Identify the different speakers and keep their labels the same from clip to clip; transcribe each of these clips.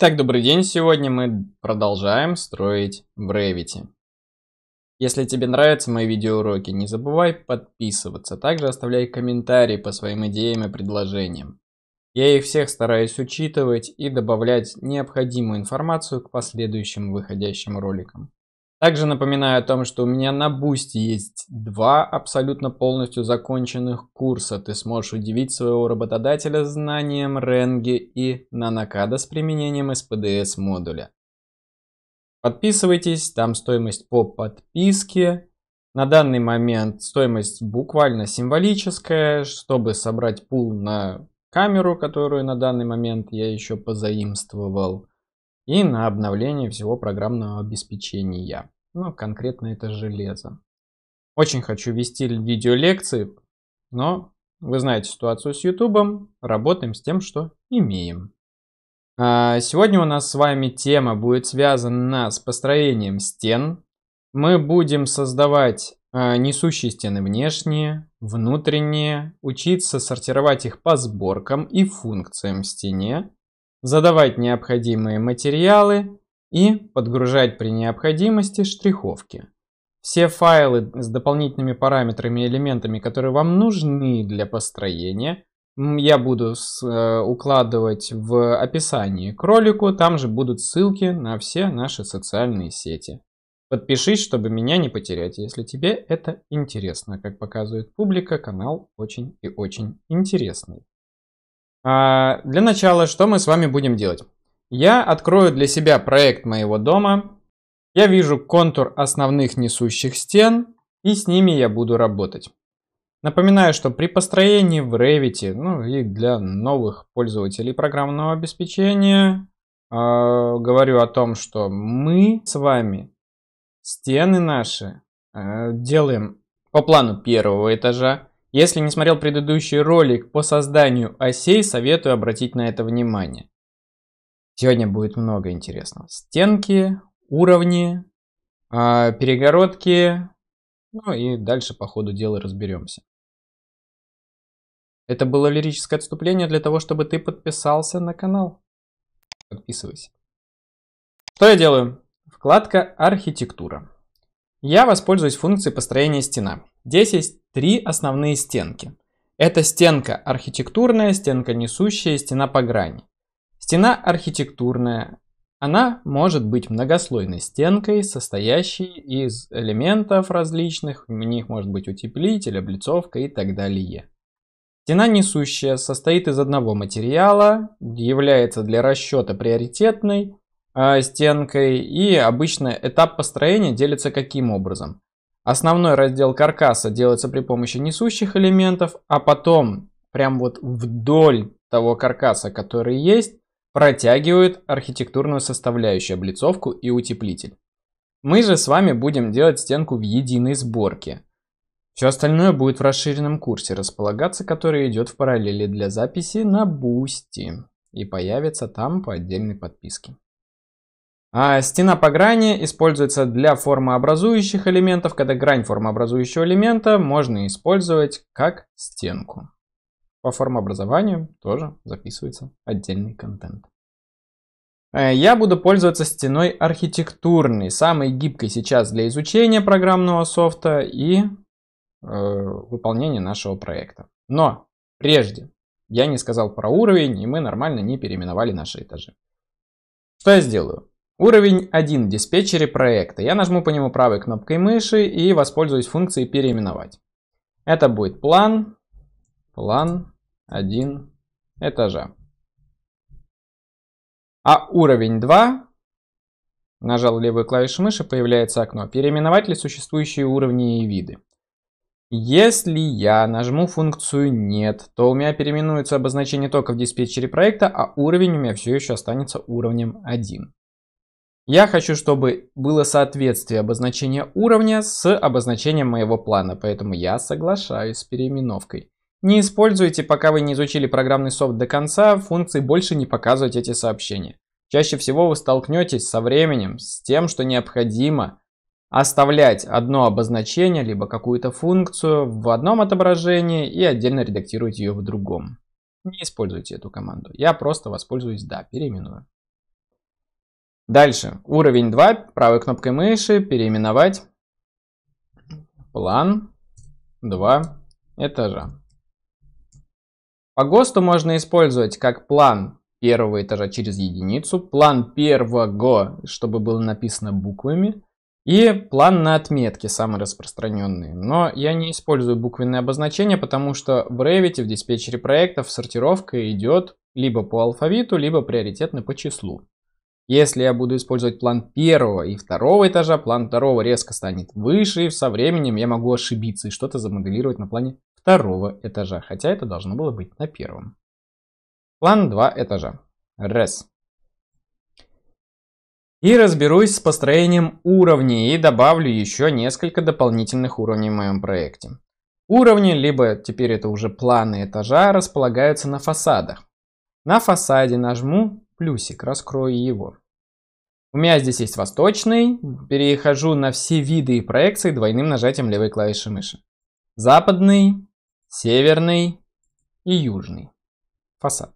Speaker 1: Итак, добрый день. Сегодня мы продолжаем строить Bravity. Если тебе нравятся мои видеоуроки, не забывай подписываться. Также оставляй комментарии по своим идеям и предложениям. Я их всех стараюсь учитывать и добавлять необходимую информацию к последующим выходящим роликам. Также напоминаю о том, что у меня на бусте есть два абсолютно полностью законченных курса. Ты сможешь удивить своего работодателя знанием Ренги и Нанакада с применением СПДС модуля. Подписывайтесь, там стоимость по подписке. На данный момент стоимость буквально символическая, чтобы собрать пул на камеру, которую на данный момент я еще позаимствовал и на обновление всего программного обеспечения. Ну, конкретно это железо. Очень хочу вести видео лекции, но вы знаете ситуацию с YouTube, работаем с тем, что имеем. А, сегодня у нас с вами тема будет связана с построением стен. Мы будем создавать а, несущие стены внешние, внутренние, учиться сортировать их по сборкам и функциям в стене, задавать необходимые материалы и подгружать при необходимости штриховки. Все файлы с дополнительными параметрами и элементами, которые вам нужны для построения, я буду э, укладывать в описании к ролику. Там же будут ссылки на все наши социальные сети. Подпишись, чтобы меня не потерять, если тебе это интересно. Как показывает публика, канал очень и очень интересный. А для начала, что мы с вами будем делать? Я открою для себя проект моего дома. Я вижу контур основных несущих стен, и с ними я буду работать. Напоминаю, что при построении в Revit, ну и для новых пользователей программного обеспечения, э, говорю о том, что мы с вами стены наши э, делаем по плану первого этажа. Если не смотрел предыдущий ролик по созданию осей, советую обратить на это внимание. Сегодня будет много интересного. Стенки, уровни, а, перегородки. Ну и дальше по ходу дела разберемся. Это было лирическое отступление для того, чтобы ты подписался на канал. Подписывайся. Что я делаю? Вкладка «Архитектура». Я воспользуюсь функцией построения стена. Здесь есть три основные стенки. Это стенка архитектурная, стенка несущая и стена по грани. Стена архитектурная. Она может быть многослойной стенкой, состоящей из элементов различных, в них может быть утеплитель, облицовка и так далее. Стена несущая состоит из одного материала, является для расчета приоритетной э, стенкой и обычно этап построения делится каким образом? Основной раздел каркаса делается при помощи несущих элементов, а потом прям вот вдоль того каркаса, который есть, Протягивают архитектурную составляющую, облицовку и утеплитель. Мы же с вами будем делать стенку в единой сборке. Все остальное будет в расширенном курсе располагаться, который идет в параллели для записи на Boosty и появится там по отдельной подписке. А стена по грани используется для формообразующих элементов, когда грань формообразующего элемента можно использовать как стенку. По формообразованию тоже записывается отдельный контент. Э, я буду пользоваться стеной архитектурной, самой гибкой сейчас для изучения программного софта и э, выполнения нашего проекта. Но прежде я не сказал про уровень, и мы нормально не переименовали наши этажи. Что я сделаю? Уровень 1 в диспетчере проекта. Я нажму по нему правой кнопкой мыши и воспользуюсь функцией переименовать. Это будет план, LAN 1 этажа. А уровень 2, нажал левую клавишу мыши, появляется окно. Переименовать ли существующие уровни и виды? Если я нажму функцию «нет», то у меня переименуется обозначение только в диспетчере проекта, а уровень у меня все еще останется уровнем 1. Я хочу, чтобы было соответствие обозначения уровня с обозначением моего плана, поэтому я соглашаюсь с переименовкой. Не используйте, пока вы не изучили программный софт до конца, функции больше не показывать эти сообщения. Чаще всего вы столкнетесь со временем с тем, что необходимо оставлять одно обозначение, либо какую-то функцию в одном отображении и отдельно редактировать ее в другом. Не используйте эту команду. Я просто воспользуюсь «да», переименую. Дальше. Уровень 2. Правой кнопкой мыши переименовать план 2 этажа. По ГОСТу можно использовать как план первого этажа через единицу, план первого, чтобы было написано буквами, и план на отметке, самые распространенные. Но я не использую буквенные обозначения, потому что в Revit, в диспетчере проектов сортировка идет либо по алфавиту, либо приоритетно по числу. Если я буду использовать план первого и второго этажа, план второго резко станет выше, и со временем я могу ошибиться и что-то замоделировать на плане второго этажа, хотя это должно было быть на первом. План два этажа. Раз. И разберусь с построением уровней и добавлю еще несколько дополнительных уровней в моем проекте. Уровни, либо теперь это уже планы этажа, располагаются на фасадах. На фасаде нажму плюсик, раскрою его. У меня здесь есть восточный, перехожу на все виды и проекции двойным нажатием левой клавиши мыши. Западный, северный и южный фасад.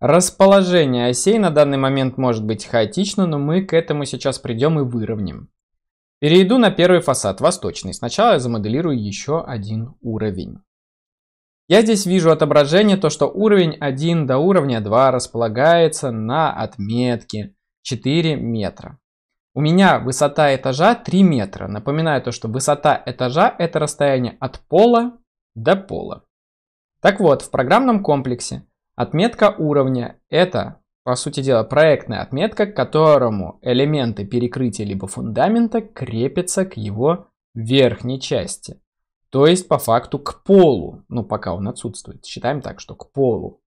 Speaker 1: Расположение осей на данный момент может быть хаотично, но мы к этому сейчас придем и выровняем. Перейду на первый фасад, восточный. Сначала я замоделирую еще один уровень. Я здесь вижу отображение, то что уровень 1 до уровня 2 располагается на отметке 4 метра. У меня высота этажа 3 метра. Напоминаю то, что высота этажа это расстояние от пола до пола. Так вот, в программном комплексе отметка уровня – это, по сути дела, проектная отметка, к которому элементы перекрытия либо фундамента крепятся к его верхней части. То есть, по факту, к полу. Ну, пока он отсутствует. Считаем так, что к полу.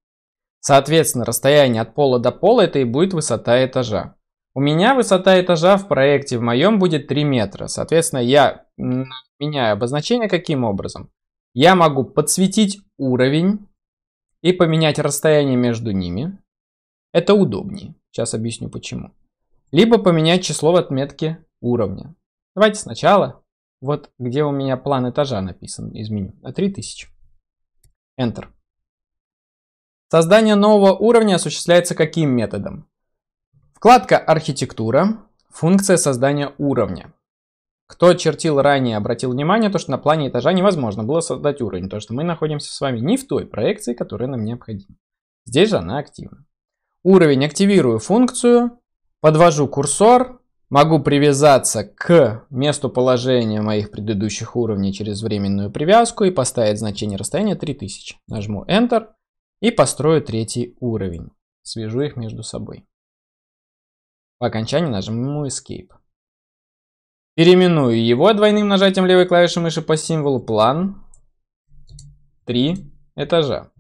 Speaker 1: Соответственно, расстояние от пола до пола это и будет высота этажа. У меня высота этажа в проекте в моем будет 3 метра. Соответственно, я меняю обозначение каким образом? Я могу подсветить уровень и поменять расстояние между ними. Это удобнее. Сейчас объясню почему. Либо поменять число в отметке уровня. Давайте сначала, вот где у меня план этажа написан, изменю на 3000. Enter. Создание нового уровня осуществляется каким методом? Вкладка «Архитектура», функция создания уровня. Кто чертил ранее, обратил внимание, то, что на плане этажа невозможно было создать уровень, то что мы находимся с вами не в той проекции, которая нам необходима. Здесь же она активна. Уровень активирую функцию, подвожу курсор, могу привязаться к месту положения моих предыдущих уровней через временную привязку и поставить значение расстояния 3000. Нажму Enter и построю третий уровень. Свяжу их между собой. По окончании нажму Escape. Переименую его двойным нажатием левой клавиши мыши по символу план. Три этажа.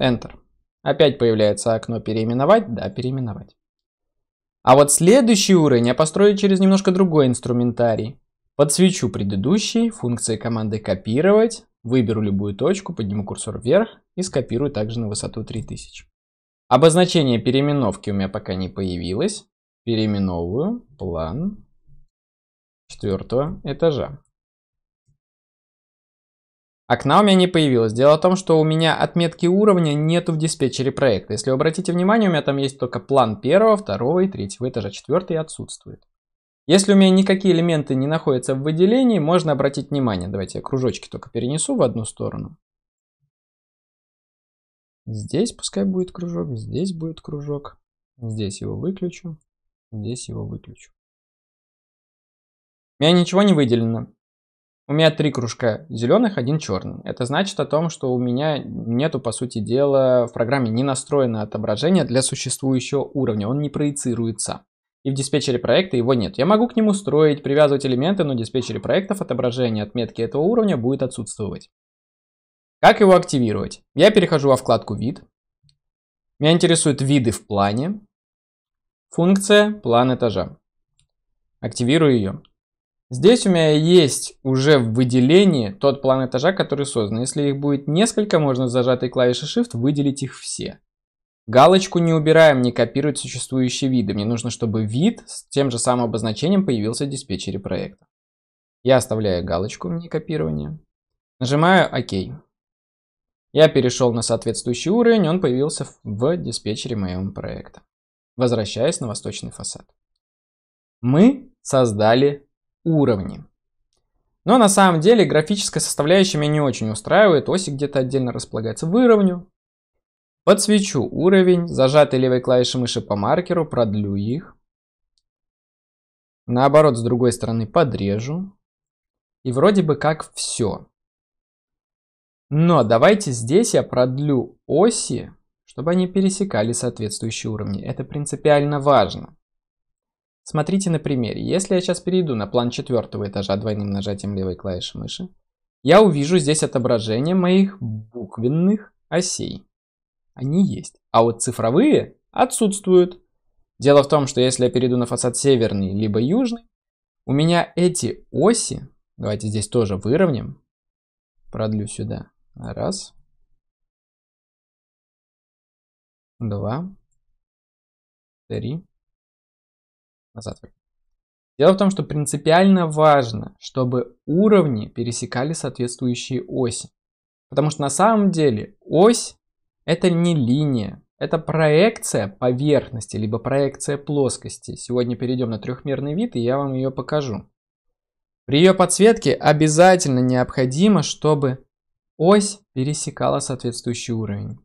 Speaker 1: Enter. Опять появляется окно переименовать. Да, переименовать. А вот следующий уровень я построю через немножко другой инструментарий. Подсвечу предыдущий, функции команды копировать, выберу любую точку, подниму курсор вверх и скопирую также на высоту 3000. Обозначение
Speaker 2: переименовки у меня пока не появилось, переименовываю план четвертого этажа. Окна
Speaker 1: у меня не появилось. Дело в том, что у меня отметки уровня нету в диспетчере проекта. Если вы обратите внимание, у меня там есть только план первого, второго и третьего этажа. Четвертый отсутствует. Если у меня никакие элементы не находятся в выделении, можно обратить внимание. Давайте я кружочки только перенесу в одну
Speaker 2: сторону. Здесь пускай будет кружок, здесь будет кружок. Здесь его выключу. Здесь его выключу. У меня ничего не выделено. У меня три кружка зеленых, один черный. Это
Speaker 1: значит о том, что у меня нету, по сути дела, в программе не настроено отображение для существующего уровня, он не проецируется. И в диспетчере проекта его нет. Я могу к нему строить, привязывать элементы, но в диспетчере проектов отображение отметки этого уровня будет отсутствовать. Как его активировать? Я перехожу во вкладку «Вид». Меня интересуют виды в плане. Функция план этажа. Активирую ее. Здесь у меня есть уже в выделении тот план этажа, который создан. Если их будет несколько, можно с зажатой клавишей Shift выделить их все. Галочку не убираем, не копирует существующие виды. Мне нужно, чтобы вид с тем же самым обозначением появился в диспетчере проекта. Я оставляю галочку вне копирования. Нажимаю ОК. Я перешел на соответствующий уровень, он появился в диспетчере моего проекта возвращаясь на восточный фасад. Мы создали уровни. Но на самом деле графическая составляющая меня не очень устраивает. Оси где-то отдельно располагается. Выровню. Подсвечу уровень, зажатой левой клавишей мыши по маркеру, продлю их. Наоборот, с другой стороны подрежу. И вроде бы как все. Но давайте здесь я продлю оси чтобы они пересекали соответствующие уровни. Это принципиально важно. Смотрите на примере. Если я сейчас перейду на план четвертого этажа двойным нажатием левой клавиши мыши, я увижу здесь отображение моих буквенных осей. Они есть. А вот цифровые отсутствуют. Дело в том, что если я перейду на фасад северный либо южный,
Speaker 2: у меня эти оси, давайте здесь тоже выровняем, продлю сюда, раз, два, три, назад. Дело в том, что
Speaker 1: принципиально важно, чтобы уровни пересекали соответствующие оси. Потому что на самом деле ось это не линия, это проекция поверхности, либо проекция плоскости. Сегодня перейдем на трехмерный вид, и я вам ее покажу. При ее подсветке обязательно необходимо, чтобы ось пересекала соответствующий уровень.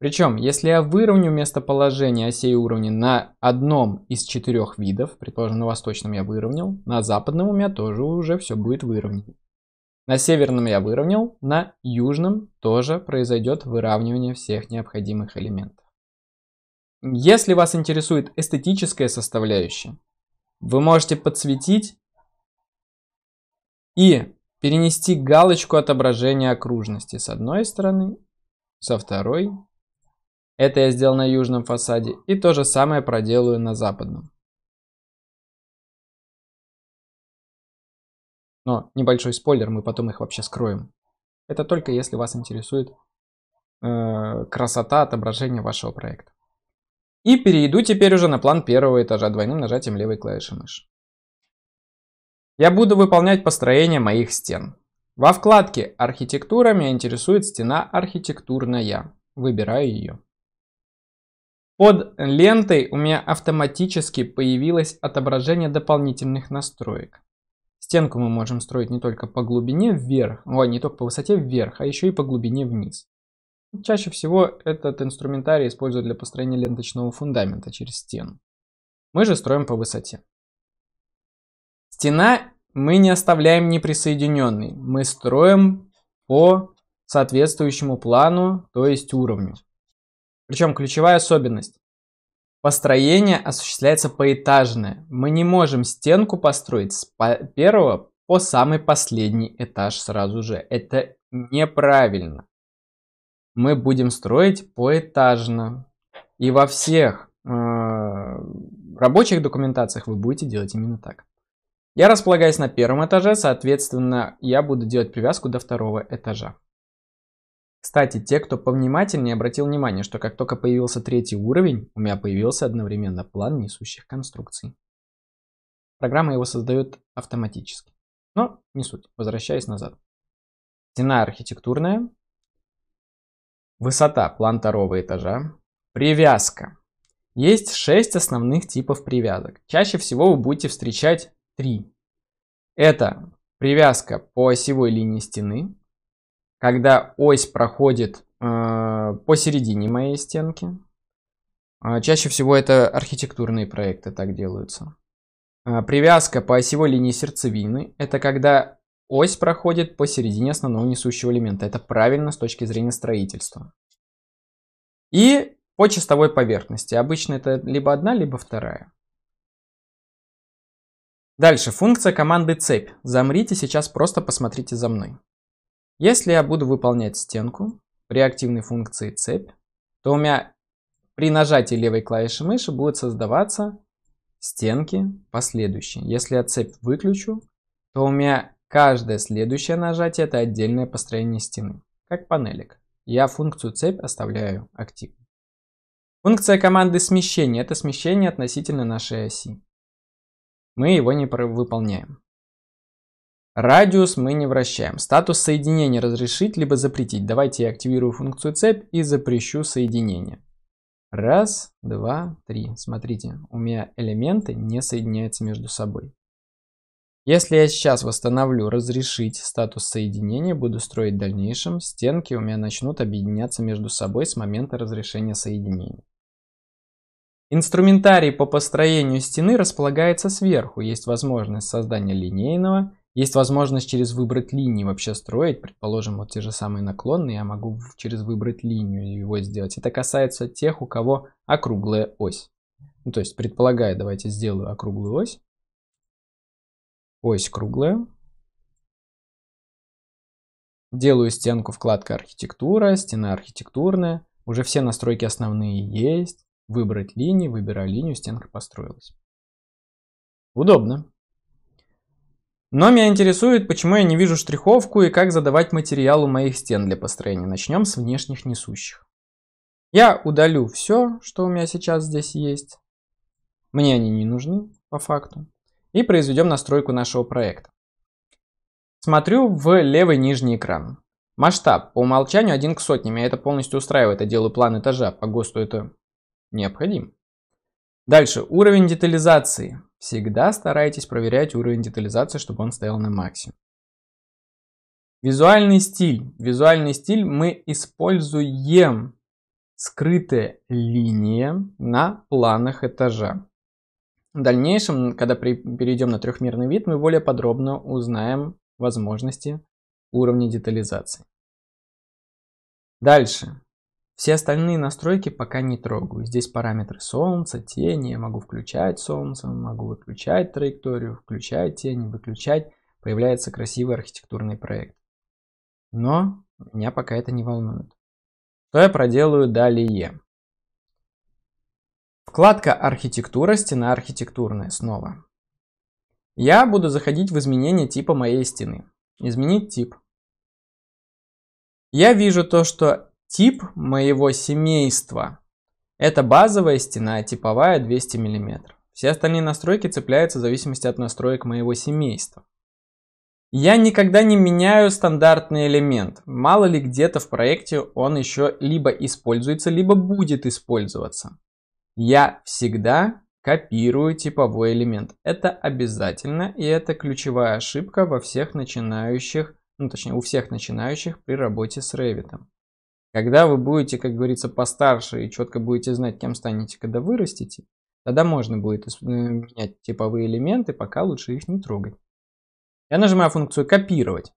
Speaker 1: Причем, если я выровню местоположение осей уровня на одном из четырех видов, предположим, на восточном я выровнял, на западном у меня тоже уже все будет выровнено. На северном я выровнял, на южном тоже произойдет выравнивание всех необходимых элементов. Если вас интересует эстетическая составляющая, вы можете подсветить и перенести галочку отображения окружности с одной стороны, со второй это я сделал на южном фасаде
Speaker 2: и то же самое проделаю на западном. Но небольшой спойлер, мы потом их вообще скроем. Это только если
Speaker 1: вас интересует э, красота отображения вашего проекта. И перейду теперь уже на план первого этажа двойным нажатием левой клавиши мыши. Я буду выполнять построение моих стен. Во вкладке «Архитектура» меня интересует стена «Архитектурная». Выбираю ее. Под лентой у меня автоматически появилось отображение дополнительных настроек. Стенку мы можем строить не только по глубине вверх, ой, не только по высоте вверх, а еще и по глубине вниз. Чаще всего этот инструментарий используют для построения ленточного фундамента через стену. Мы же строим по высоте. Стена мы не оставляем неприсоединенной. Мы строим по соответствующему плану, то есть уровню. Причем ключевая особенность. Построение осуществляется поэтажное. Мы не можем стенку построить с первого по самый последний этаж сразу же. Это неправильно. Мы будем строить поэтажно. И во всех э, рабочих документациях вы будете делать именно так. Я располагаюсь на первом этаже, соответственно, я буду делать привязку до второго этажа. Кстати, те, кто повнимательнее, обратил внимание, что как только появился третий уровень, у меня появился одновременно план несущих конструкций. Программа его создает автоматически. Но не суть, возвращаясь назад. Стена архитектурная. Высота, план второго этажа. Привязка. Есть шесть основных типов привязок. Чаще всего вы будете встречать три. Это привязка по осевой линии стены, когда ось проходит э, посередине моей стенки. Э, чаще всего это архитектурные проекты так делаются. Э, привязка по осевой линии сердцевины – это когда ось проходит посередине основного несущего элемента. Это правильно с точки зрения строительства. И по чистовой поверхности. Обычно это либо одна, либо вторая. Дальше, функция команды цепь. Замрите, сейчас просто посмотрите за мной. Если я буду выполнять стенку при активной функции цепь, то у меня при нажатии левой клавиши мыши будут создаваться стенки последующие. Если я цепь выключу, то у меня каждое следующее нажатие это отдельное построение стены, как панелик. Я функцию цепь оставляю активной. Функция команды смещения – это смещение относительно нашей оси. Мы его не выполняем. Радиус мы не вращаем. Статус соединения разрешить либо запретить. Давайте я активирую функцию цепь и запрещу соединение. Раз, два, три. Смотрите, у меня элементы не соединяются между собой. Если я сейчас восстановлю «Разрешить» статус соединения, буду строить в дальнейшем, стенки у меня начнут объединяться между собой с момента разрешения соединения. Инструментарий по построению стены располагается сверху. Есть возможность создания линейного есть возможность через выбрать линии вообще строить, предположим, вот те же самые наклонные, я могу через выбрать линию его сделать. Это касается тех, у кого округлая
Speaker 2: ось. Ну, то есть, предполагая, давайте сделаю округлую ось. Ось круглая. Делаю стенку вкладка
Speaker 1: архитектура, стена архитектурная. Уже все настройки основные есть. Выбрать линии, выбираю линию, стенка построилась. Удобно. Но меня интересует, почему я не вижу штриховку и как задавать материал у моих стен для построения. Начнем с внешних несущих. Я удалю все, что у меня сейчас здесь есть. Мне они не нужны, по факту. И произведем настройку нашего проекта. Смотрю в левый нижний экран. Масштаб по умолчанию 1 к сотне. Меня это полностью устраивает. Я делаю план этажа. По ГОСТу это необходимо. Дальше. Уровень детализации. Всегда старайтесь проверять уровень детализации, чтобы он стоял на максимум. Визуальный стиль. Визуальный стиль мы используем скрытые линии на планах этажа. В дальнейшем, когда при, перейдем на трехмерный вид, мы более подробно узнаем возможности уровня детализации. Дальше. Все остальные настройки пока не трогаю. Здесь параметры солнца, тени, я могу включать солнце, могу выключать траекторию, включать тени, выключать. Появляется красивый архитектурный проект. Но меня пока это не волнует. Что я проделаю далее? Вкладка «Архитектура», стена архитектурная снова. Я буду заходить в изменение типа моей стены. Изменить тип. Я вижу то, что Тип моего семейства. Это базовая стена, типовая 200 мм. Все остальные настройки цепляются в зависимости от настроек моего семейства. Я никогда не меняю стандартный элемент. Мало ли где-то в проекте он еще либо используется, либо будет использоваться. Я всегда копирую типовой элемент. Это обязательно и это ключевая ошибка во всех начинающих, ну точнее у всех начинающих при работе с Revit. Когда вы будете, как говорится, постарше и четко будете знать, кем станете, когда вырастете, тогда можно будет менять типовые элементы, пока лучше их не трогать. Я нажимаю функцию «Копировать».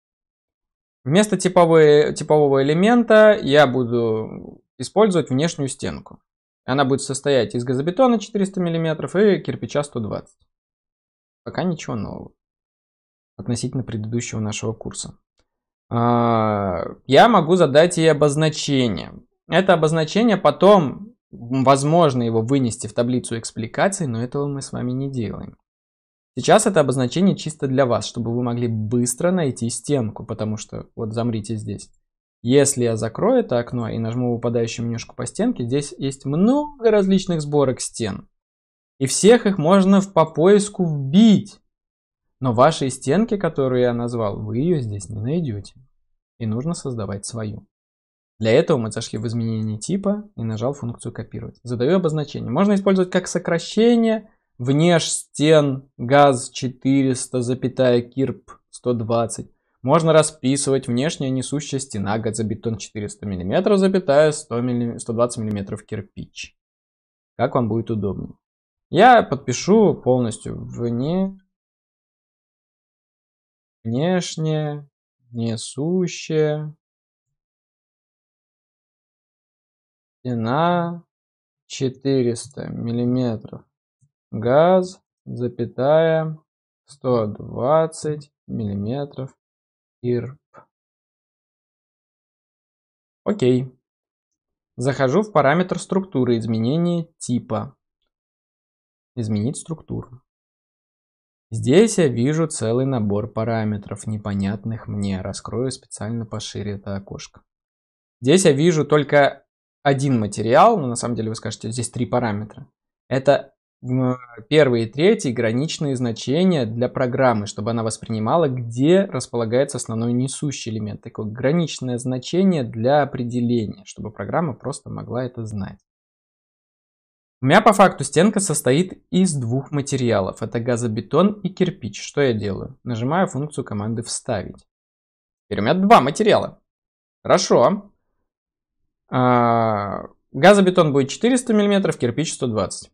Speaker 1: Вместо типовые, типового элемента я буду использовать внешнюю стенку. Она будет состоять из газобетона 400 мм и кирпича 120. Пока ничего нового относительно предыдущего нашего курса. А, я могу задать ей обозначение. Это обозначение потом, возможно, его вынести в таблицу экспликаций, но этого мы с вами не делаем. Сейчас это обозначение чисто для вас, чтобы вы могли быстро найти стенку, потому что вот замрите здесь. Если я закрою это окно и нажму выпадающую менюшку по стенке, здесь есть много различных сборок стен. И всех их можно по поиску вбить. Но вашей стенки, которую я назвал, вы ее здесь не найдете. И нужно создавать свою. Для этого мы зашли в изменение типа и нажал функцию копировать. Задаю обозначение. Можно использовать как сокращение внеш стен газ 400 запятая кирп 120. Можно расписывать внешняя несущая стена газобетон 400 мм, запятая 100 мм, 120 мм кирпич. Как вам
Speaker 2: будет удобнее. Я подпишу полностью вне внешнее, несущее, стена 400 миллиметров, газ, запятая 120 миллиметров ИРП. Окей. Захожу в параметр структуры изменения типа. Изменить структуру. Здесь я вижу целый
Speaker 1: набор параметров, непонятных мне. Раскрою специально пошире это окошко. Здесь я вижу только один материал, но на самом деле вы скажете, здесь три параметра. Это первые и третий граничные значения для программы, чтобы она воспринимала, где располагается основной несущий элемент. Такое граничное значение для определения, чтобы программа просто могла это знать. У меня по факту стенка состоит из двух материалов. Это газобетон и кирпич. Что я делаю? Нажимаю функцию команды «Вставить». Теперь у меня два материала. Хорошо. А, газобетон будет 400 мм, кирпич 120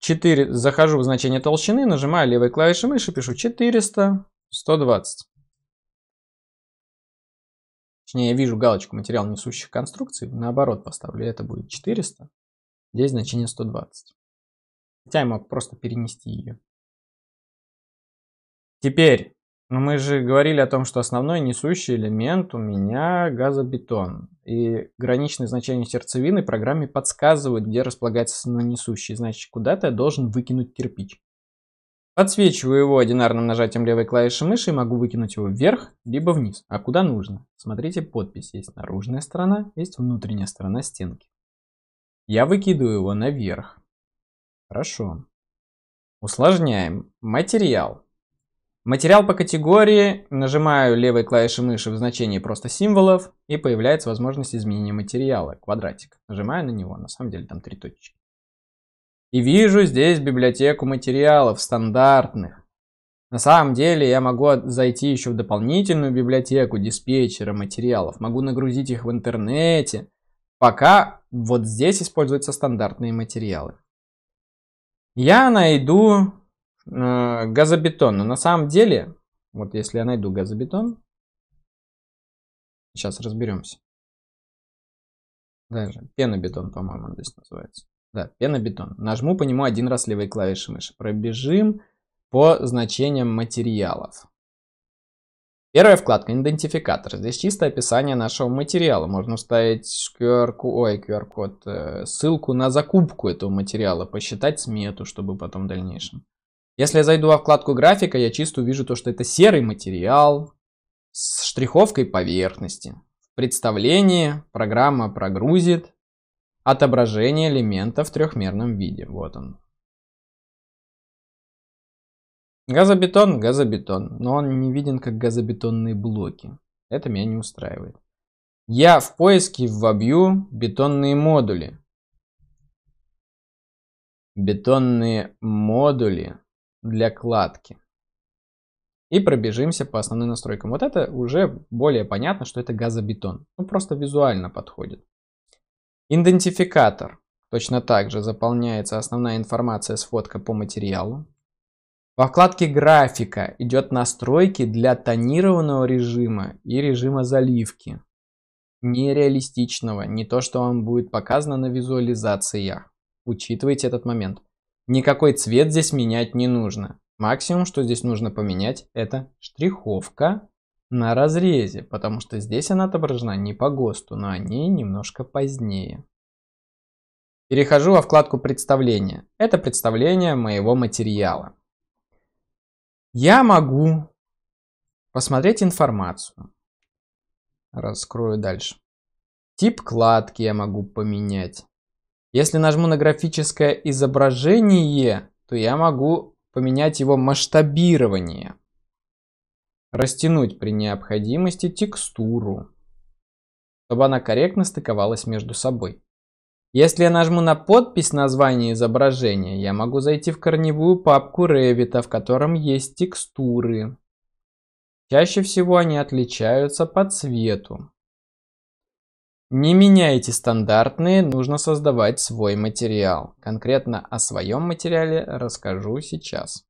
Speaker 1: 4, захожу в значение толщины, нажимаю левой клавишей мыши, пишу 400, 120. Точнее, я вижу
Speaker 2: галочку материал несущих конструкций, наоборот поставлю, это будет 400, Здесь значение 120. Хотя я мог просто перенести ее. Теперь, ну мы же говорили о том, что основной несущий элемент у меня
Speaker 1: газобетон. И граничные значения сердцевины программе подсказывают, где располагается основной несущий. Значит, куда-то я должен выкинуть кирпич. Подсвечиваю его одинарным нажатием левой клавиши мыши и могу выкинуть его вверх, либо вниз. А куда нужно? Смотрите, подпись. Есть наружная сторона, есть внутренняя сторона стенки. Я выкидываю его наверх. Хорошо. Усложняем. Материал. Материал по категории. Нажимаю левой клавишей мыши в значении просто символов. И появляется возможность изменения материала. Квадратик. Нажимаю на него. На самом деле там три точки. И вижу здесь библиотеку материалов стандартных. На самом деле я могу зайти еще в дополнительную библиотеку диспетчера материалов, могу нагрузить их в интернете. Пока вот здесь используются стандартные материалы. Я найду э, газобетон, но на самом
Speaker 2: деле, вот если я найду газобетон, сейчас разберемся. Даже пенобетон, по-моему, здесь называется. Да,
Speaker 1: пенобетон. Нажму по нему один раз левой клавишей мыши. Пробежим по значениям материалов. Первая вкладка «Идентификатор». Здесь чисто описание нашего материала. Можно вставить QR, ой, QR-код, э, ссылку на закупку этого материала, посчитать смету, чтобы потом в дальнейшем. Если я зайду во вкладку графика, я чисто увижу то, что это серый материал с штриховкой поверхности. В представлении программа прогрузит отображение элемента в трехмерном виде. Вот он, Газобетон, газобетон, но он не виден как газобетонные блоки. Это меня не устраивает. Я в поиске вобью бетонные модули. Бетонные модули для кладки. И пробежимся по основным настройкам. Вот это уже более понятно, что это газобетон. Ну, просто визуально подходит. Идентификатор. Точно так же заполняется основная информация с фотка по материалу. Во вкладке «Графика» идет настройки для тонированного режима и режима заливки. Нереалистичного, не то, что вам будет показано на визуализациях. Учитывайте этот момент. Никакой цвет здесь менять не нужно. Максимум, что здесь нужно поменять, это штриховка на разрезе, потому что здесь она отображена не по ГОСТу, но о ней немножко позднее. Перехожу во вкладку Представления. Это представление моего материала. Я могу посмотреть информацию. Раскрою дальше. Тип кладки я могу поменять. Если нажму на графическое изображение, то я могу поменять его масштабирование. Растянуть при необходимости текстуру, чтобы она корректно стыковалась между собой. Если я нажму на подпись названия изображения, я могу зайти в корневую папку Revit, в котором есть текстуры. Чаще всего они отличаются по цвету. Не меняйте стандартные, нужно создавать свой материал. Конкретно о своем материале расскажу сейчас.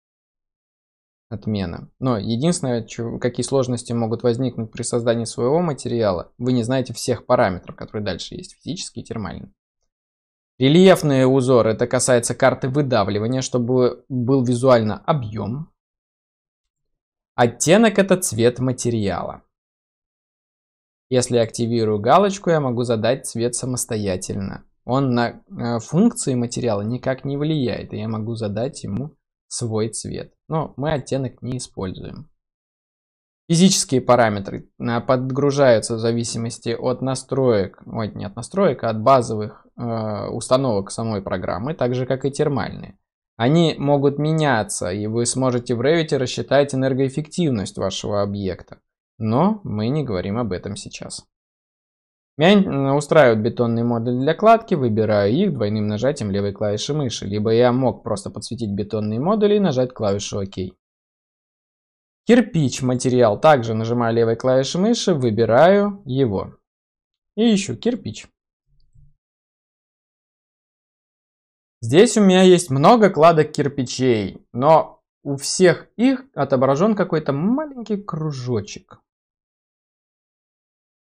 Speaker 1: Отмена. Но единственное, какие сложности могут возникнуть при создании своего материала, вы не знаете всех параметров, которые дальше есть, физические и термальные. Рельефные узоры, это касается карты выдавливания, чтобы был визуально объем. Оттенок это цвет материала. Если я активирую галочку, я могу задать цвет самостоятельно. Он на э, функции материала никак не влияет, и я могу задать ему свой цвет. Но мы оттенок не используем. Физические параметры э, подгружаются в зависимости от настроек, ой, не от настроек, а от базовых Э, установок самой программы, так же как и термальные. Они могут меняться, и вы сможете в Revit рассчитать энергоэффективность вашего объекта. Но мы не говорим об этом сейчас. Меня э, устраивают бетонные модули для кладки, выбираю их двойным нажатием левой клавиши мыши, либо я мог просто подсветить бетонные модули и нажать клавишу ОК.
Speaker 2: Кирпич материал, также нажимаю левой клавишей мыши, выбираю его. И ищу кирпич. Здесь у меня есть много кладок кирпичей, но у всех их отображен
Speaker 1: какой-то маленький кружочек.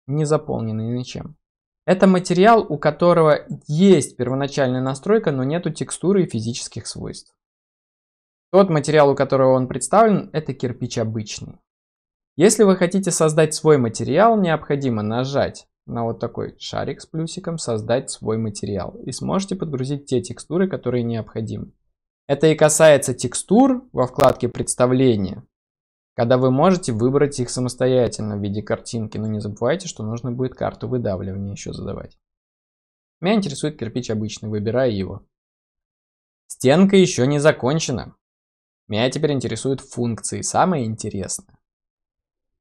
Speaker 1: Не заполненный ничем. Это материал, у которого есть первоначальная настройка, но нету текстуры и физических свойств. Тот материал, у которого он представлен, это кирпич обычный. Если вы хотите создать свой материал, необходимо нажать на вот такой шарик с плюсиком создать свой материал. И сможете подгрузить те текстуры, которые необходимы. Это и касается текстур во вкладке представления, когда вы можете выбрать их самостоятельно в виде картинки, но не забывайте, что нужно будет карту выдавливания еще задавать. Меня интересует кирпич обычный, выбираю его. Стенка еще не закончена. Меня теперь интересуют функции, самое интересное.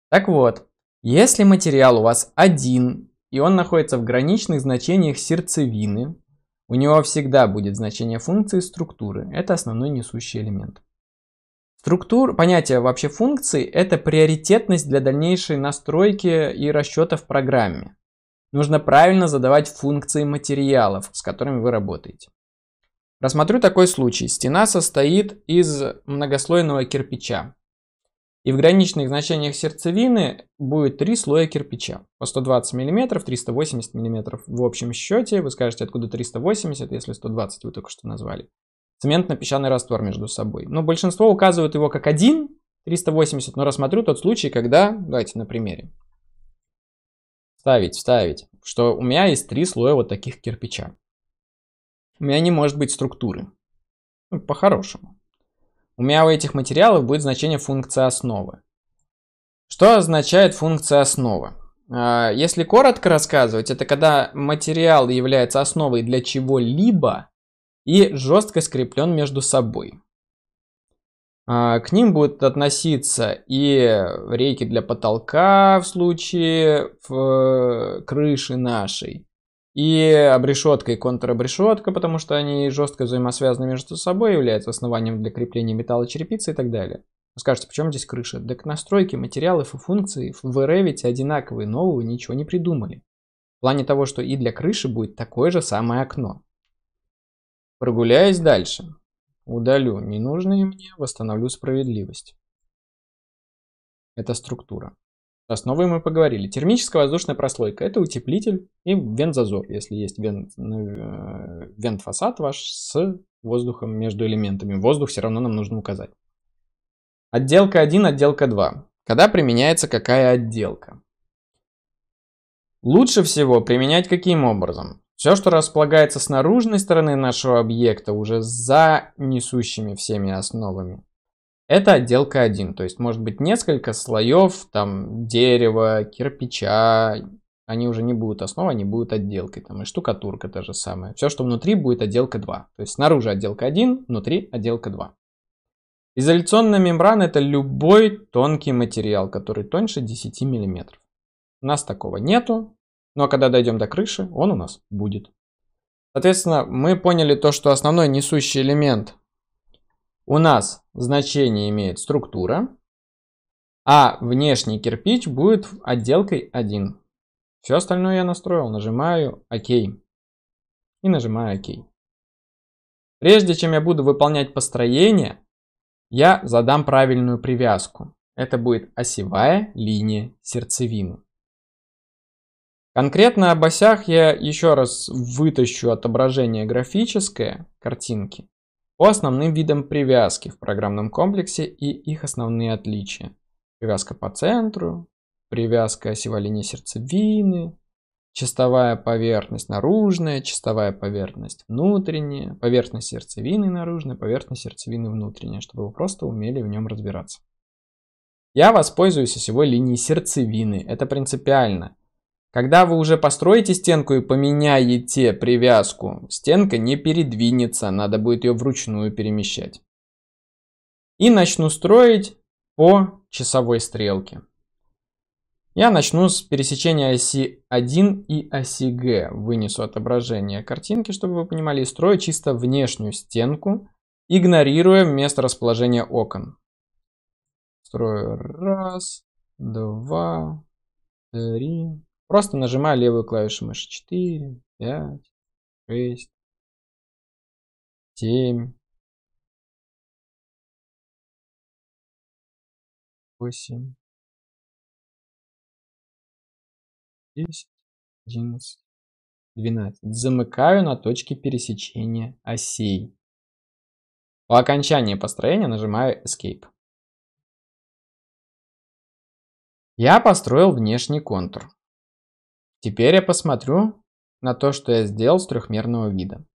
Speaker 1: Так вот, если материал у вас один и он находится в граничных значениях сердцевины. У него всегда будет значение функции структуры. Это основной несущий элемент. Структур, понятие вообще функции – это приоритетность для дальнейшей настройки и расчета в программе. Нужно правильно задавать функции материалов, с которыми вы работаете. Рассмотрю такой случай. Стена состоит из многослойного кирпича. И в граничных значениях сердцевины будет три слоя кирпича. По 120 мм, 380 мм. В общем счете вы скажете, откуда 380, если 120 вы только что назвали. Цементно-песчаный раствор между собой. Но большинство указывают его как один 380, но рассмотрю тот случай, когда... Давайте на примере. Вставить, вставить. Что у меня есть три слоя вот таких кирпича. У меня не может быть структуры. Ну, по-хорошему. У меня у этих материалов будет значение функции основы. Что означает функция основы? А, если коротко рассказывать, это когда материал является основой для чего-либо и жестко скреплен между собой. А, к ним будут относиться и рейки для потолка в случае в э, крыши нашей, и обрешетка и контробрешетка, потому что они жестко взаимосвязаны между собой, являются основанием для крепления металла черепицы и так далее. Вы скажете, почему здесь крыша? Так настройки материалов и функций в Revit одинаковые, нового ничего не придумали. В плане того, что и для крыши будет такое же самое окно. Прогуляюсь дальше. Удалю ненужные мне, восстановлю справедливость. Это структура основой мы поговорили. Термическая воздушная прослойка – это утеплитель и вент-зазор, если есть вент, э, вент-фасад ваш с воздухом между элементами. Воздух все равно нам нужно указать. Отделка 1, отделка 2. Когда применяется какая отделка? Лучше всего применять каким образом? Все, что располагается с наружной стороны нашего объекта, уже за несущими всеми основами, это отделка 1, то есть может быть несколько слоев там дерева, кирпича, они уже не будут основа, они будут отделкой, там и штукатурка та же самая. Все, что внутри, будет отделка 2. То есть снаружи отделка 1, внутри отделка 2. Изоляционная мембрана это любой тонкий материал, который тоньше 10 мм. У нас такого нету, но ну, а когда дойдем до крыши, он у нас будет. Соответственно, мы поняли то, что основной несущий элемент у нас значение имеет структура, а внешний кирпич будет отделкой 1. Все остальное я настроил. Нажимаю ОК. И нажимаю ОК. Прежде чем я буду выполнять построение, я задам правильную привязку. Это будет осевая линия сердцевины. Конкретно об осях я еще раз вытащу отображение графическое картинки по основным видам привязки в программном комплексе и их основные отличия. Привязка по центру, привязка осевой линии сердцевины, чистовая поверхность наружная, чистовая поверхность внутренняя, поверхность сердцевины наружная, поверхность сердцевины внутренняя, чтобы вы просто умели в нем разбираться. Я воспользуюсь осевой линией сердцевины, это принципиально. Когда вы уже построите стенку и поменяете привязку, стенка не передвинется, надо будет ее вручную перемещать. И начну строить по часовой стрелке. Я начну с пересечения оси 1 и оси G. Вынесу отображение картинки, чтобы вы понимали, и строю чисто внешнюю стенку, игнорируя место расположения окон. Строю
Speaker 2: раз, два, три, Просто нажимаю левую клавишу мыши. 4, 5, 6, 7, 8, 10, 11, 12. Замыкаю на точке пересечения осей. По окончании построения нажимаю Escape. Я построил внешний контур. Теперь
Speaker 1: я посмотрю на то, что я сделал с трехмерного вида.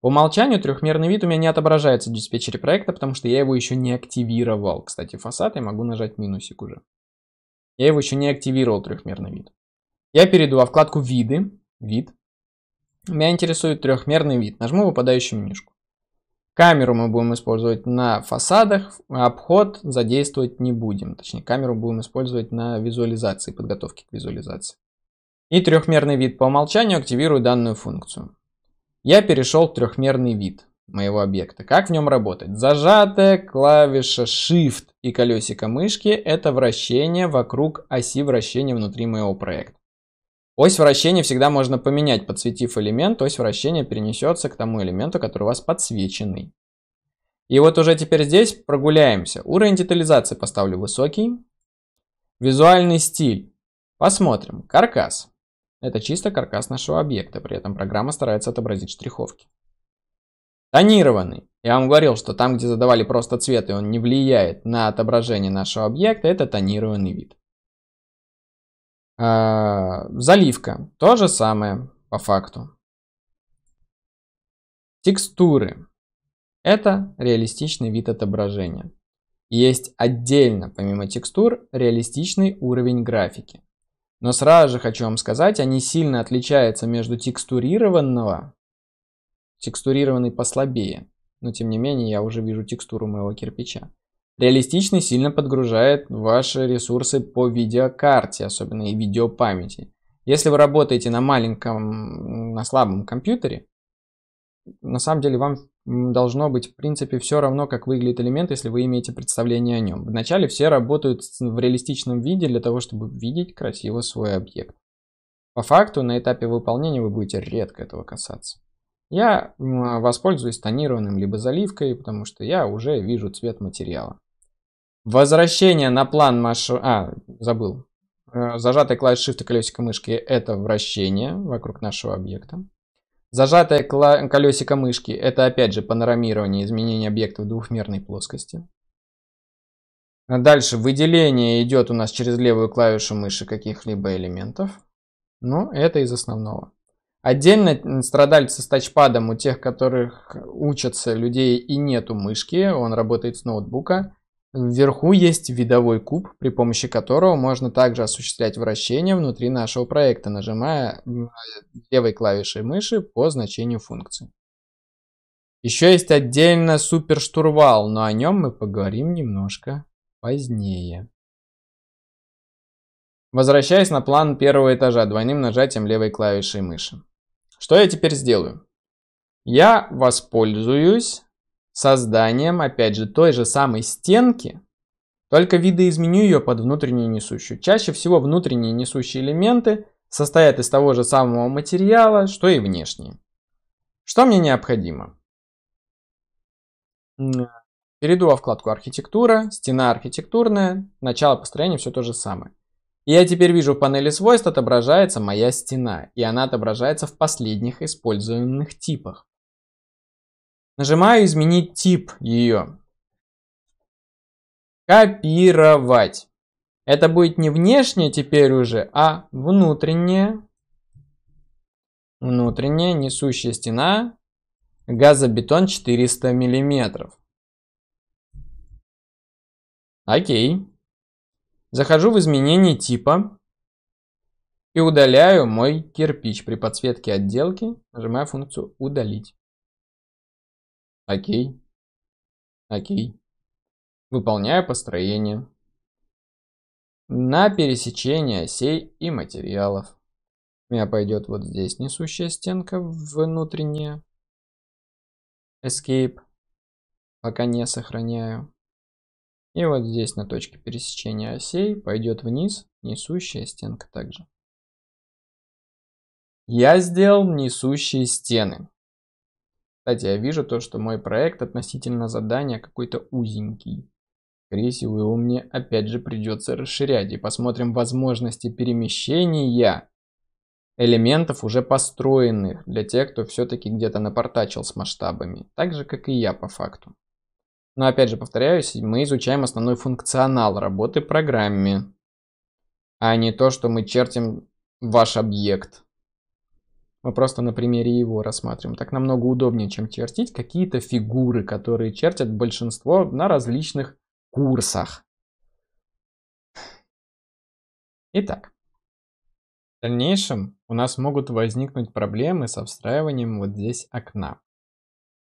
Speaker 1: По умолчанию трехмерный вид у меня не отображается в диспетчере проекта, потому что я его еще не активировал. Кстати, фасад я могу нажать минусик уже. Я его еще не активировал трехмерный вид. Я перейду во вкладку «Виды», «Вид». Меня интересует трехмерный вид. Нажму выпадающую менюшку. Камеру мы будем использовать на фасадах, обход задействовать не будем. Точнее, камеру будем использовать на визуализации, подготовке к визуализации и трехмерный вид по умолчанию активирую данную функцию. Я перешел в трехмерный вид моего объекта. Как в нем работать? Зажатая клавиша Shift и колесико мышки – это вращение вокруг оси вращения внутри моего проекта. Ось вращения всегда можно поменять, подсветив элемент, ось вращения перенесется к тому элементу, который у вас подсвеченный. И вот уже теперь здесь прогуляемся. Уровень детализации поставлю высокий. Визуальный стиль. Посмотрим. Каркас. Это чисто каркас нашего объекта, при этом программа старается отобразить штриховки. Тонированный. Я вам говорил, что там, где задавали просто цвет и он не влияет на отображение нашего объекта, это тонированный вид. А, заливка. То же самое по факту. Текстуры. Это реалистичный вид отображения. Есть отдельно, помимо текстур, реалистичный уровень графики. Но сразу же хочу вам сказать, они сильно отличаются между текстурированного, текстурированный послабее, но тем не менее я уже вижу текстуру моего кирпича. Реалистичный сильно подгружает ваши ресурсы по видеокарте, особенно и видеопамяти. Если вы работаете на маленьком, на слабом компьютере, на самом деле вам должно быть, в принципе, все равно, как выглядит элемент, если вы имеете представление о нем. Вначале все работают в реалистичном виде для того, чтобы видеть красиво свой объект. По факту, на этапе выполнения вы будете редко этого касаться. Я воспользуюсь тонированным либо заливкой, потому что я уже вижу цвет материала. Возвращение на план маш... А, забыл. Э, Зажатой клавишей Shift и колесико мышки – это вращение вокруг нашего объекта. Зажатое колесико мышки – это опять же панорамирование изменения объекта в двухмерной плоскости. Дальше выделение идет у нас через левую клавишу мыши каких-либо элементов. Ну, это из основного. Отдельно страдальцы с тачпадом у тех, которых учатся людей и нету мышки, он работает с ноутбука. Вверху есть видовой куб, при помощи которого можно также осуществлять вращение внутри нашего проекта, нажимая левой клавишей мыши по значению функции. Еще есть отдельно суперштурвал, но о нем мы поговорим немножко позднее. Возвращаясь на план первого этажа двойным нажатием левой клавишей мыши. Что я теперь сделаю? Я воспользуюсь созданием, опять же, той же самой стенки, только видоизменю ее под внутреннюю несущую. Чаще всего внутренние несущие элементы состоят из того же самого материала, что и внешние. Что мне необходимо? Перейду во вкладку «Архитектура», «Стена архитектурная», «Начало построения» все то же самое. И я теперь вижу в панели свойств отображается моя стена, и она отображается в последних используемых типах. Нажимаю «Изменить тип» ее. Копировать. Это будет не внешнее теперь уже, а внутренняя, Внутренняя несущая стена. Газобетон 400 миллиметров. Окей. Захожу в изменение типа и удаляю мой кирпич при подсветке отделки. Нажимаю функцию «Удалить». Окей. Окей. Выполняю построение. На пересечение осей и материалов. У меня пойдет вот здесь несущая стенка внутренняя. Escape. Пока не сохраняю. И вот здесь на точке пересечения осей пойдет вниз несущая стенка также. Я сделал несущие стены. Кстати, я вижу то, что мой проект относительно задания какой-то узенький. Скорее всего, его мне опять же придется расширять. И посмотрим возможности перемещения элементов уже построенных для тех, кто все-таки где-то напортачил с масштабами. Так же, как и я по факту. Но опять же повторяюсь, мы изучаем основной функционал работы программе, а не то, что мы чертим ваш объект мы просто на примере его рассматриваем. Так намного удобнее, чем чертить какие-то
Speaker 2: фигуры, которые чертят большинство на различных курсах. Итак, в дальнейшем у нас
Speaker 1: могут возникнуть проблемы со встраиванием вот здесь окна.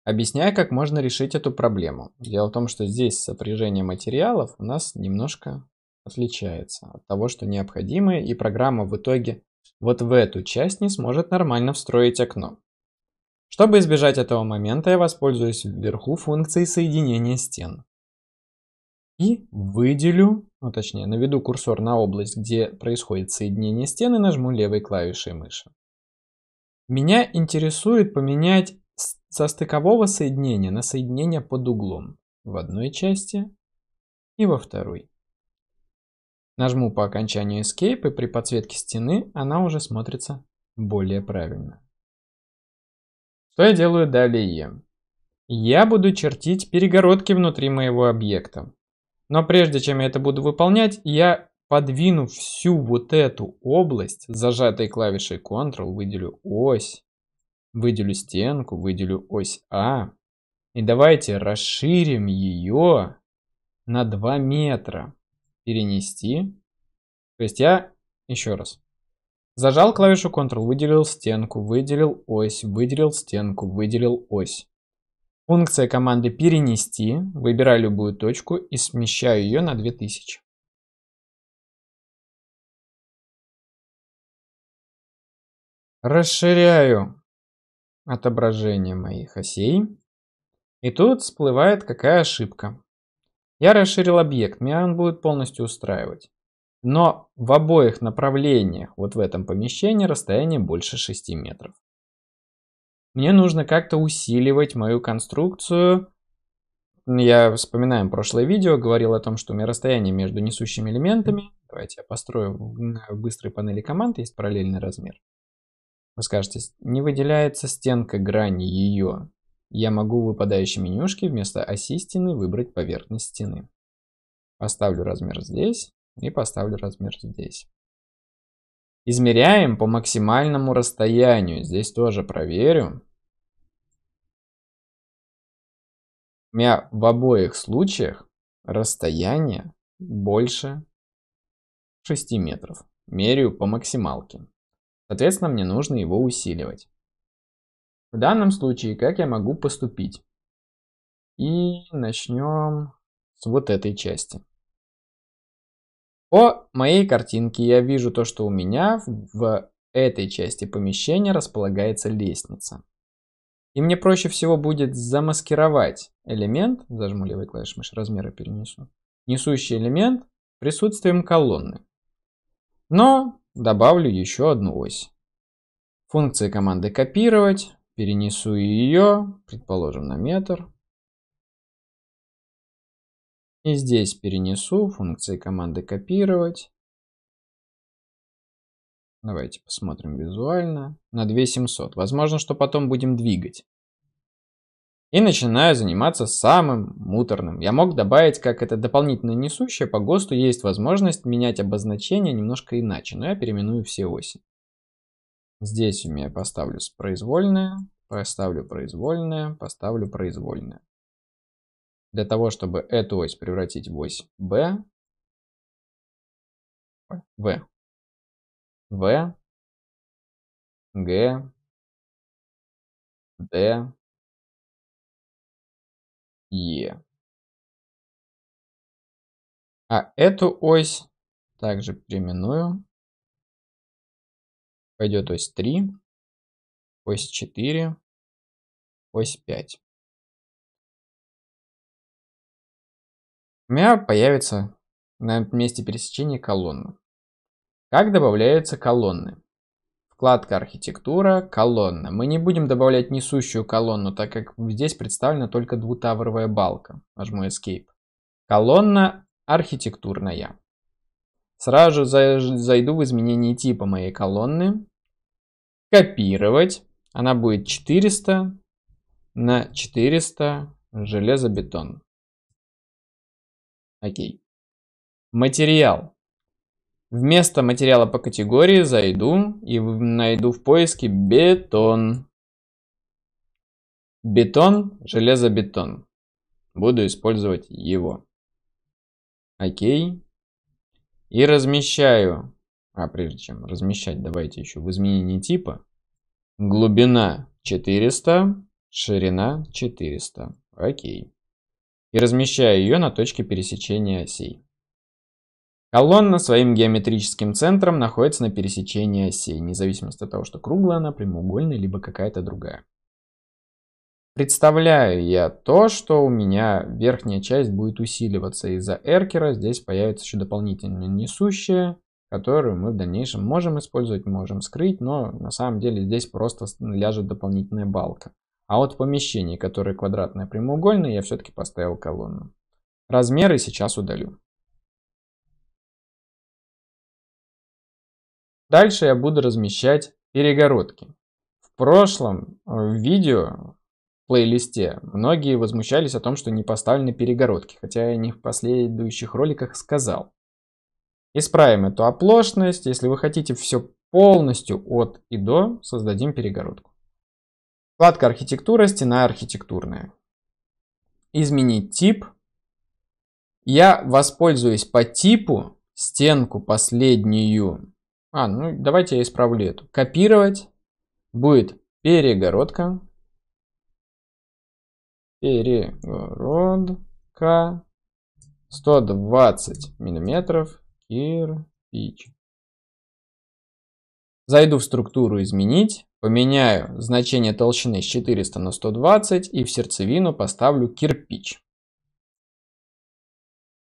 Speaker 1: Объясняю, как можно решить эту проблему. Дело в том, что здесь сопряжение материалов у нас немножко отличается от того, что необходимо, и программа в итоге вот в эту часть не сможет нормально встроить окно. Чтобы избежать этого момента, я воспользуюсь вверху функцией соединения стен. И выделю, ну точнее наведу курсор на область, где происходит соединение стен и нажму левой клавишей мыши. Меня интересует поменять со стыкового соединения на соединение под углом в одной части и во второй. Нажму по окончанию Escape и при подсветке стены она уже смотрится более правильно. Что я делаю далее? Я буду чертить перегородки внутри моего объекта. Но прежде чем я это буду выполнять, я подвину всю вот эту область зажатой клавишей Ctrl, выделю ось, выделю стенку, выделю ось А. И давайте расширим ее на 2 метра перенести. То есть я, еще раз, зажал клавишу Ctrl, выделил стенку, выделил ось, выделил стенку, выделил ось. Функция
Speaker 2: команды «Перенести». Выбираю любую точку и смещаю ее на 2000. Расширяю отображение моих осей.
Speaker 1: И тут всплывает какая ошибка. Я расширил объект, меня он будет полностью устраивать. Но в обоих направлениях, вот в этом помещении, расстояние больше 6 метров. Мне нужно как-то усиливать мою конструкцию. Я вспоминаю прошлое видео, говорил о том, что у меня расстояние между несущими элементами. Давайте я построю в быстрой панели команд, есть параллельный размер. Вы скажете, не выделяется стенка грани ее. Я могу в выпадающей менюшке вместо оси стены выбрать поверхность стены. Поставлю размер здесь и поставлю размер здесь. Измеряем по максимальному расстоянию. Здесь тоже проверю. У меня в обоих случаях расстояние больше 6 метров. Меряю по максималке. Соответственно, мне нужно его усиливать. В данном случае, как я могу поступить? И начнем с вот этой части. По моей картинке я вижу то, что у меня в этой части помещения располагается лестница. И мне проще всего будет замаскировать элемент, зажму левой клавишей мыши, размеры перенесу, несущий элемент присутствием колонны. Но добавлю еще одну ось. Функция команды копировать, Перенесу ее, предположим, на метр.
Speaker 2: И здесь перенесу функции команды копировать. Давайте посмотрим визуально. На 2700. Возможно, что потом будем двигать. И начинаю
Speaker 1: заниматься самым муторным. Я мог добавить, как это дополнительно несущее, по ГОСТу есть возможность менять обозначение немножко иначе, но я переименую все оси. Здесь у меня поставлю произвольное, поставлю произвольное, поставлю произвольное.
Speaker 2: Для того, чтобы эту ось превратить в ось B, В, В, Г, Д, Е. А эту ось также переименую пойдет ось 3, ось 4, ось 5. У меня появится на месте пересечения колонна. Как добавляются колонны? Вкладка
Speaker 1: «Архитектура», «Колонна». Мы не будем добавлять несущую колонну, так как здесь представлена только двутавровая балка. Нажму Escape. Колонна архитектурная. Сразу зайду в изменение типа моей колонны. Копировать. Она будет 400 на 400 железобетон. Окей. Материал. Вместо материала по категории зайду и найду в поиске бетон. Бетон, железобетон. Буду использовать его. Окей. И размещаю, а прежде чем размещать, давайте еще в изменении типа. Глубина 400, ширина 400. Окей. И размещаю ее на точке пересечения осей. Колонна своим геометрическим центром находится на пересечении осей, независимо от того, что круглая она, прямоугольная, либо какая-то другая. Представляю я то, что у меня верхняя часть будет усиливаться из-за эркера. Здесь появится еще дополнительное несущее, которое мы в дальнейшем можем использовать, можем скрыть, но на самом деле здесь просто ляжет дополнительная балка. А вот в помещении, которое квадратное
Speaker 2: прямоугольное, я все-таки поставил колонну. Размеры сейчас удалю. Дальше я буду размещать перегородки. В прошлом э, видео плейлисте. Многие
Speaker 1: возмущались о том, что не поставлены перегородки, хотя я не в последующих роликах сказал. Исправим эту оплошность. Если вы хотите все полностью от и до, создадим перегородку. Вкладка «Архитектура», стена «Архитектурная». Изменить тип. Я воспользуюсь по типу стенку последнюю. А, ну давайте я исправлю эту. Копировать будет перегородка
Speaker 2: перегородка 120 миллиметров кирпич.
Speaker 1: Зайду в структуру «Изменить», поменяю значение толщины с 400 на 120 и в сердцевину поставлю кирпич.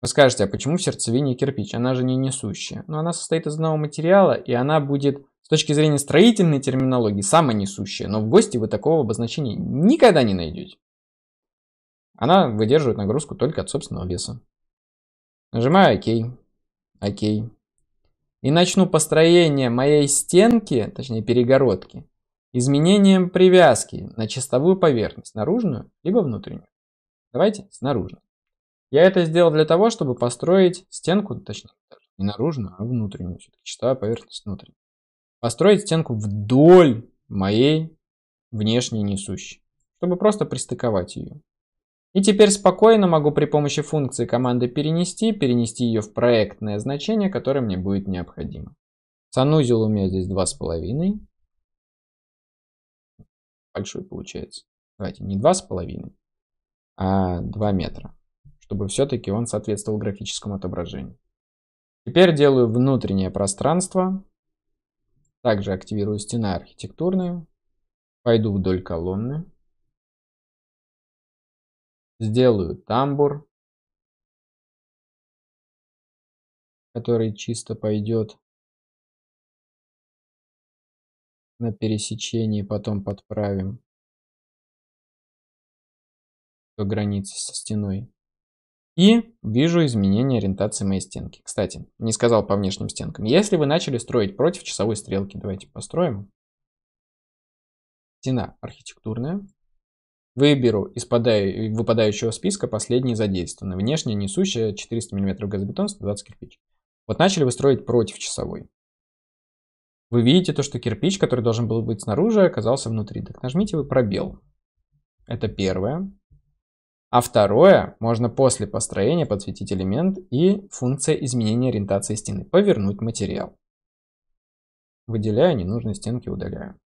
Speaker 1: Вы скажете, а почему в сердцевине кирпич? Она же не несущая. Но она состоит из одного материала, и она будет с точки зрения строительной терминологии самонесущая. Но в гости вы такого обозначения никогда не найдете. Она выдерживает нагрузку только от собственного веса. Нажимаю ОК. ОК. И начну построение моей стенки, точнее перегородки, изменением привязки на чистовую поверхность, наружную либо внутреннюю. Давайте снаружи. Я это сделал для того, чтобы построить стенку, точнее, не наружную, а внутреннюю, все-таки чистая поверхность внутренняя. Построить стенку вдоль моей внешней несущей, чтобы просто пристыковать ее. И теперь спокойно могу при помощи функции команды «перенести» перенести ее в проектное
Speaker 2: значение, которое мне будет необходимо. Санузел у меня здесь 2,5. Большой получается. Давайте, не 2,5, а 2 метра. Чтобы все-таки он соответствовал графическому отображению.
Speaker 1: Теперь делаю внутреннее пространство. Также активирую стены
Speaker 2: архитектурные, Пойду вдоль колонны. Сделаю тамбур, который чисто пойдет на пересечении, потом подправим до границы со стеной. И вижу изменение ориентации моей стенки. Кстати,
Speaker 1: не сказал по внешним стенкам. Если вы начали строить против часовой стрелки, давайте построим. Стена архитектурная. Выберу из выпадающего списка последний задействованный. Внешне несущая 400 мм газобетон, 120 кирпич. Вот начали вы строить против часовой. Вы видите то, что кирпич, который должен был быть снаружи, оказался внутри. Так нажмите вы пробел. Это первое. А второе, можно после построения подсветить элемент и функция изменения
Speaker 2: ориентации стены. Повернуть материал. Выделяю ненужные стенки, удаляю.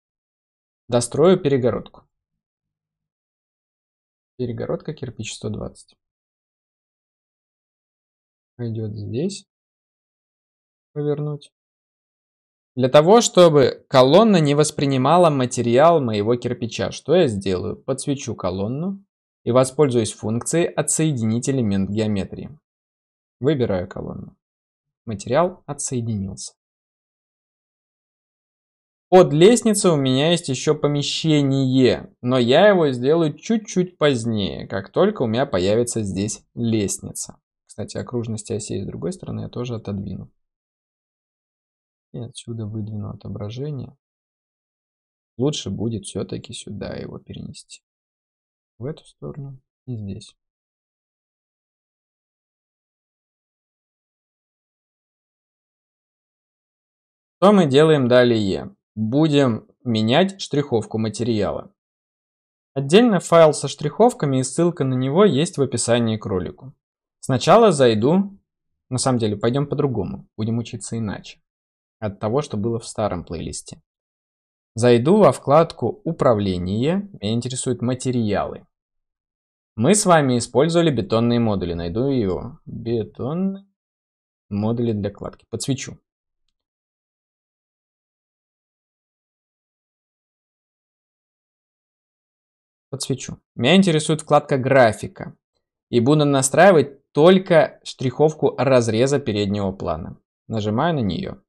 Speaker 2: Дострою перегородку. Перегородка кирпич 120. идет здесь. Повернуть. Для того, чтобы колонна не воспринимала
Speaker 1: материал моего кирпича, что я сделаю? Подсвечу колонну и воспользуюсь
Speaker 2: функцией «Отсоединить элемент геометрии». Выбираю колонну. Материал отсоединился. Под лестницей у
Speaker 1: меня есть еще помещение, но я его сделаю чуть-чуть позднее, как только у меня появится здесь лестница. Кстати, окружности осей с другой стороны я тоже
Speaker 2: отодвину. И отсюда выдвину отображение. Лучше будет все-таки сюда его перенести. В эту сторону и здесь. Что мы делаем далее? Будем
Speaker 1: менять штриховку материала. Отдельно файл со штриховками и ссылка на него есть в описании к ролику. Сначала зайду, на самом деле пойдем по-другому, будем учиться иначе, от того, что было в старом плейлисте. Зайду во вкладку «Управление», меня интересуют материалы. Мы с
Speaker 2: вами использовали бетонные модули, найду его. Бетонные модули для кладки, подсвечу. подсвечу. Меня интересует вкладка
Speaker 1: «Графика». И буду настраивать только штриховку разреза переднего плана. Нажимаю на нее.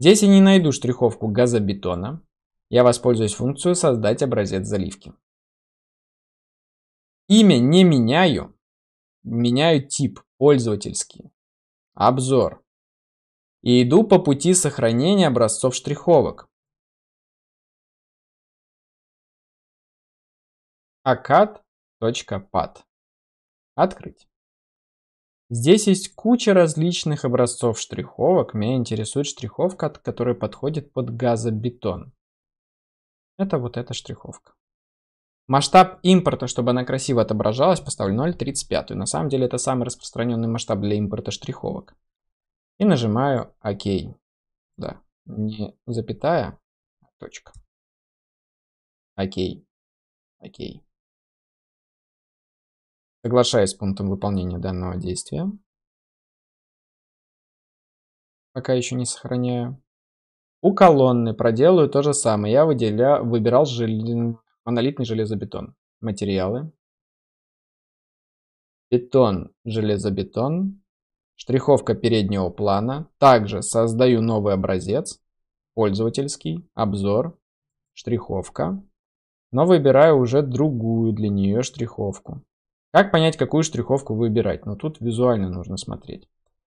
Speaker 1: Здесь я не найду штриховку газобетона. Я воспользуюсь функцией «Создать образец заливки». Имя не меняю. Меняю тип пользовательский. Обзор.
Speaker 2: И иду по пути сохранения образцов штриховок. akad.pad. Открыть. Здесь есть куча различных
Speaker 1: образцов штриховок. Меня интересует штриховка, которая подходит под газобетон. Это вот эта штриховка. Масштаб импорта, чтобы она красиво отображалась, поставлю 0.35. На самом деле это самый распространенный масштаб для импорта штриховок.
Speaker 2: И нажимаю ОК. Да, не запятая, а точка. Окей. Окей. Соглашаюсь с пунктом выполнения данного действия. Пока еще не сохраняю. У колонны проделаю то же самое.
Speaker 1: Я выделя... выбирал жел... монолитный железобетон. Материалы. Бетон, железобетон. Штриховка переднего плана. Также создаю новый образец. Пользовательский, обзор, штриховка. Но выбираю уже другую для нее штриховку. Как понять, какую штриховку выбирать? Ну, тут визуально нужно смотреть.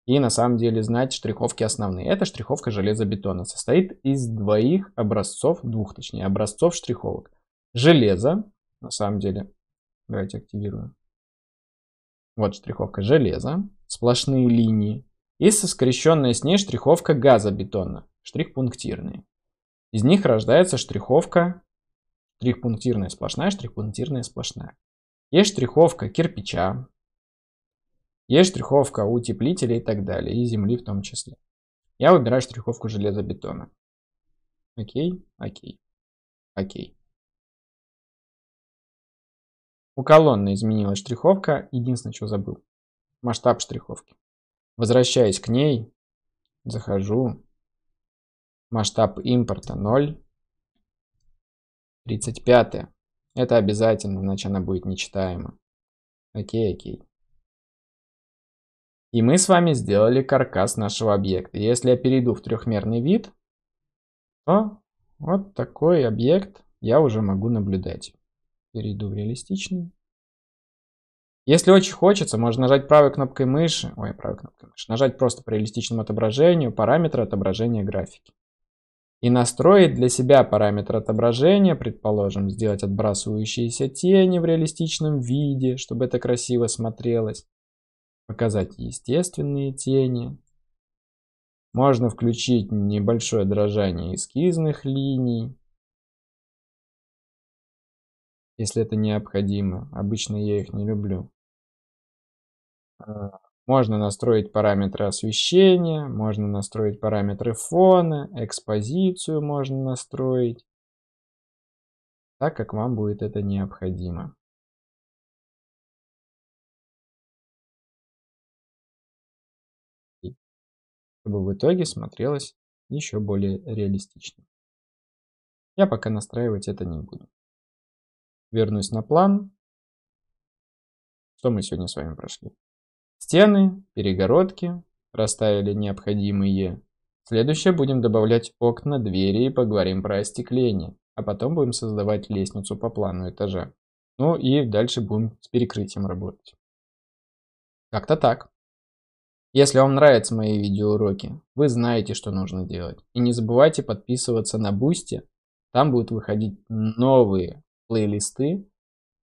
Speaker 1: И на самом деле знать штриховки основные. Это штриховка железобетона. Состоит из двоих образцов, двух точнее, образцов штриховок. Железо, на самом деле, давайте активирую. Вот штриховка железа, сплошные линии. И со скрещенная с ней штриховка газобетона, штрих штрихпунктирные. Из них рождается штриховка штрих пунктирная сплошная, штрих пунктирная сплошная. Есть штриховка кирпича, есть штриховка утеплителя и так далее, и земли
Speaker 2: в том числе. Я выбираю штриховку железобетона. Окей, окей, окей. У колонны изменилась штриховка, единственное, что забыл. Масштаб штриховки. Возвращаюсь к
Speaker 1: ней, захожу, масштаб импорта 0, 35. Это обязательно, иначе она будет нечитаема. Окей, окей. И мы с вами сделали каркас нашего объекта. Если я перейду в трехмерный вид, то вот такой объект я уже могу наблюдать. Перейду в реалистичный. Если очень хочется, можно нажать правой кнопкой мыши, ой, правой кнопкой мыши, нажать просто по реалистичному отображению, параметры отображения графики и настроить для себя параметр отображения, предположим, сделать отбрасывающиеся тени в реалистичном виде, чтобы это красиво смотрелось, показать естественные тени.
Speaker 2: Можно включить небольшое дрожание эскизных линий, если это необходимо. Обычно я их не люблю. А, можно настроить параметры освещения,
Speaker 1: можно настроить параметры фона, экспозицию можно настроить,
Speaker 2: так как вам будет это необходимо. чтобы в итоге смотрелось еще более реалистично. Я пока настраивать это не буду. Вернусь на план. Что мы сегодня с вами прошли? Стены, перегородки расставили
Speaker 1: необходимые. Следующее будем добавлять окна, двери и поговорим про остекление, а потом будем создавать лестницу по плану этажа. Ну и дальше будем с перекрытием работать. Как-то так. Если вам нравятся мои видеоуроки, вы знаете, что нужно делать. И не забывайте подписываться на Бусти. Там будут выходить новые плейлисты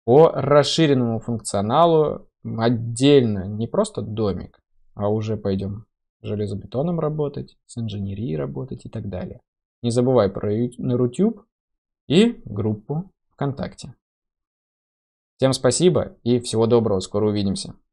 Speaker 1: по расширенному функционалу отдельно, не просто домик, а уже пойдем железобетоном работать, с инженерией работать и так далее. Не забывай про YouTube
Speaker 2: и группу ВКонтакте. Всем спасибо и всего доброго, скоро увидимся.